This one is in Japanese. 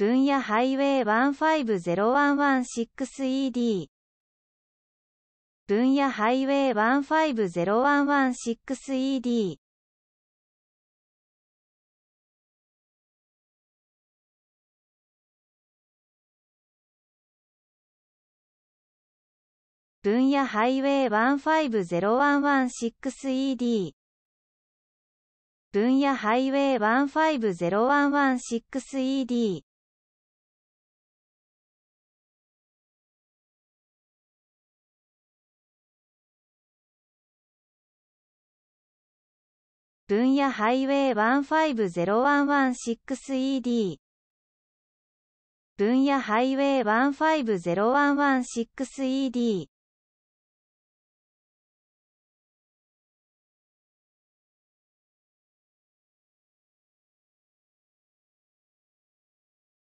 分野ハイウェイ 150111-6ED 分野ハイウェイ 150111-6ED 分野ハイウェイ 150111-6ED 分野ハイウェイ 150111-6ED 分野ハイウェイ1 5 0 1 1 6 e d 分野ハイウェイ1 5 0 1 1 6 e d